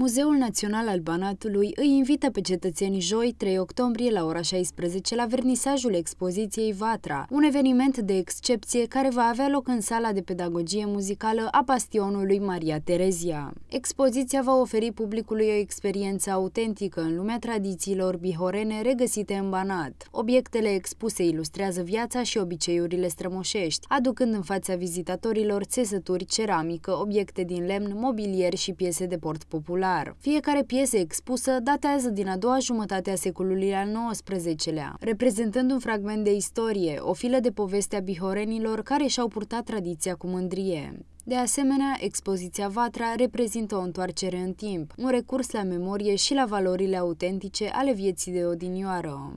Muzeul Național al Banatului îi invită pe cetățenii joi, 3 octombrie, la ora 16, la vernisajul expoziției Vatra, un eveniment de excepție care va avea loc în sala de pedagogie muzicală a pastionului Maria Terezia. Expoziția va oferi publicului o experiență autentică în lumea tradițiilor bihorene regăsite în Banat. Obiectele expuse ilustrează viața și obiceiurile strămoșești, aducând în fața vizitatorilor țesături, ceramică, obiecte din lemn, mobilier și piese de port popular popular. Fiecare piesă expusă datează din a doua jumătate a secolului al XIX-lea, reprezentând un fragment de istorie, o filă de poveste a bihorenilor care și-au purtat tradiția cu mândrie. De asemenea, expoziția Vatra reprezintă o întoarcere în timp, un recurs la memorie și la valorile autentice ale vieții de odinioară.